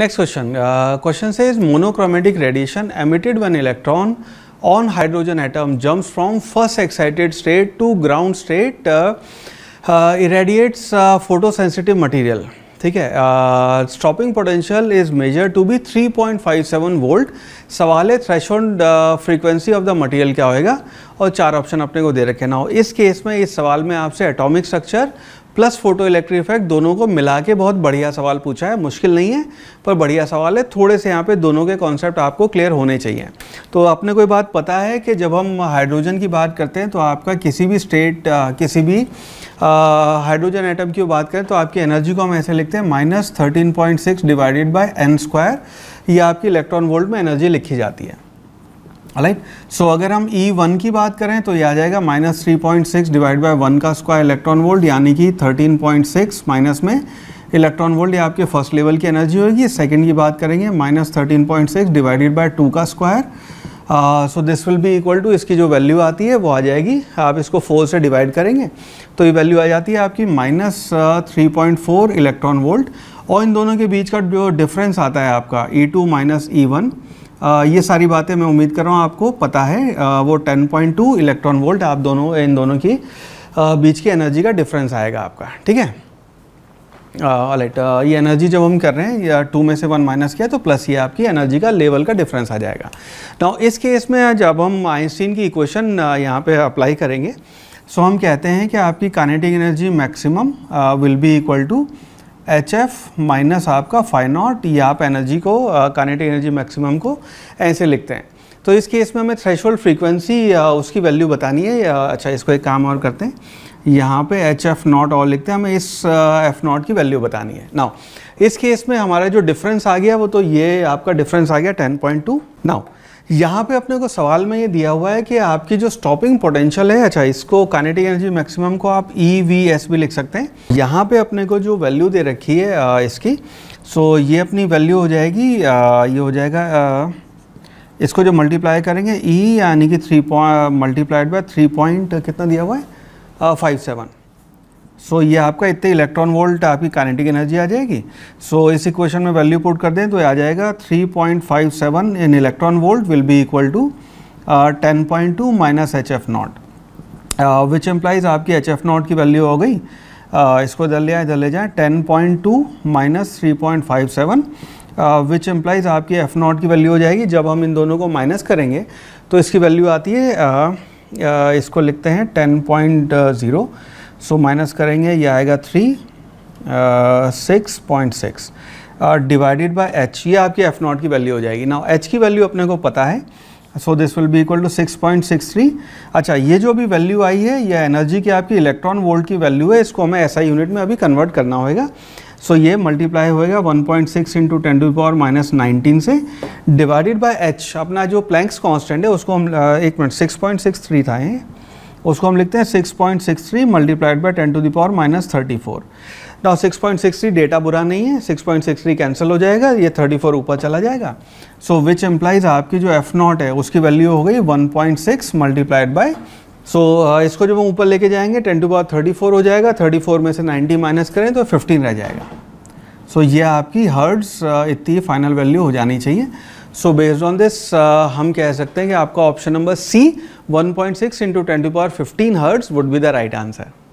next question question से is monochromatic radiation emitted one electron on hydrogen atom jumps from first excited state to ground state irradiates sensitive material ठीक है stopping potential is measured to be 3.57 point five seven volt सवाल है threshold frequency of the material क्या होएगा और चार option अपने को दे रखे ना हो इस केस में इस सवाल में आपसे atomic structure plus photoelectric effect दोनों को मिला के बहुत बढ़िया सवाल पूछा है मुश्किल नहीं है पर बढ़िया सवाल है थोड़े से यहाँ पे दोनों के कॉन्सेप्ट आपको क्लियर होने चाहिए तो आपने कोई बात पता है कि जब हम हाइड्रोजन की बात करते हैं तो आपका किसी भी स्टेट किसी भी हाइड्रोजन आइटम की बात करें तो आपकी एनर्जी को हम ऐसे लिखते हैं minus thirteen point six divided by n square ये आपकी इलेक्ट्रॉन वोल्ट में एनर्जी लिखी जाती है राइट सो so, अगर हम E1 की बात करें तो ये आ जाएगा minus three point six divide by one का स्क्वायर इलेक्ट्रॉन वोल्ट यानी कि थर्टीन पॉइंट सिक्स माइनस में इलेक्ट्रॉन वोल्ट ये आपके फर्स्ट लेवल की एनर्जी होगी सेकेंड की बात करेंगे minus thirteen point six divided by two का square so this will be equal to इसकी जो वैल्यू आती है वो आ जाएगी आप इसको फोर से डिवाइड करेंगे तो ये वैल्यू आ जाती है आपकी minus three point four electron volt और इन दोनों के बीच का जो डिफरेंस आता है आपका E two minus E one ये सारी बातें मैं उम्मीद कर रहा हूँ आपको पता है टेन वो 10.2 इलेक्ट्रॉन वोल्ट आप दोनों इन दोनों की बीच की एनर्जी का डिफरेंस आएगा आपका ठीक है राइट ये एनर्जी जब हम कर रहे हैं या टू में से वन माइनस किया तो प्लस ये आपकी एनर्जी का लेवल का डिफरेंस आ जाएगा तो इस केस में जब हम आइंस्टीन की इक्वेशन यहाँ पे अप्लाई करेंगे सो हम कहते हैं कि आपकी kinetic energy maximum will be equal to H F minus आपका फाइव नॉट या आप एनर्जी को कानेटिक एनर्जी मैक्सिमम को ऐसे लिखते हैं तो इस केस में हमें थ्रेश होल्ड फ्रीकवेंसी उसकी वैल्यू बतानी है अच्छा इसको एक काम और करते हैं यहाँ पे एच एफ नॉट और लिखते हैं हमें इस एफ नॉट की वैल्यू बतानी है नाउ इस केस में हमारा जो डिफरेंस आ गया वो तो ये आपका डिफरेंस आ गया टेन पॉइंट टू नाउ यहाँ पे अपने को सवाल में ये दिया हुआ है कि आपकी जो स्टॉपिंग पोटेंशियल है अच्छा इसको कानेटिक एनर्जी मैक्सिमम को आप ई वी एस भी लिख सकते हैं यहाँ पे अपने को जो वैल्यू दे रखी है इसकी सो ये अपनी वैल्यू हो जाएगी ये हो जाएगा इसको जो मल्टीप्लाई करेंगे ई e यानी कि three point multiplied by three point कितना दिया हुआ है फाइव सेवन सो so, ये आपका इतने इलेक्ट्रॉन वोल्ट आपकी काइनेटिक एनर्जी आ जाएगी सो so, इस इक्वेशन में वैल्यू पुट कर दें तो आ जाएगा 3.57 in electron volt will be equal to 10.2 minus H F naught which implies आपकी एच एफ नॉट की वैल्यू हो गई uh, इसको इधर ले इधर ले जाए ten point two minus three point five seven which implies आपकी एफ नॉट की वैल्यू हो जाएगी जब हम इन दोनों को माइनस करेंगे तो इसकी वैल्यू आती है uh, uh, इसको लिखते हैं ten point zero so minus करेंगे ये आएगा three six point six divided by H ये आपकी एफ नॉट की वैल्यू हो जाएगी ना एच की वैल्यू अपने को पता है so this will be equal to six point six three अच्छा ये जो भी वैल्यू आई है यह एनर्जी की आपकी इलेक्ट्रॉन वोल्ट की वैल्यू है इसको हमें ऐसा यूनिट में अभी कन्वर्ट करना होगा सो so, ये मल्टीप्लाई होएगा 1.6 point six into ten to power minus nineteen से डिवाइडेड बाय एच अपना जो प्लैंक्स कांस्टेंट है उसको हम एक मिनट 6.63 था ये उसको हम लिखते हैं 6.63 point six three multiplied by ten to power minus thirty four ना सिक्स पॉइंट सिक्स थ्री डेटा बुरा नहीं है six point six three cancel हो जाएगा ये थर्टी फोर ऊपर चला जाएगा सो विच एम्प्लाइज आपकी जो एफ नॉट है उसकी वैल्यू हो गई one point six multiplied by so इसको जब हम ऊपर लेके जाएंगे ten to power thirty four हो जाएगा थर्टी फोर में से नाइन्टी माइनस करें तो फिफ्टीन रह जाएगा सो so, ये आपकी हर्ड्स इतनी फाइनल वैल्यू हो जानी चाहिए सो बेस्ड ऑन दिस हम कह सकते हैं कि आपका option number C 1.6 point six into twenty power fifteen hertz would be the right answer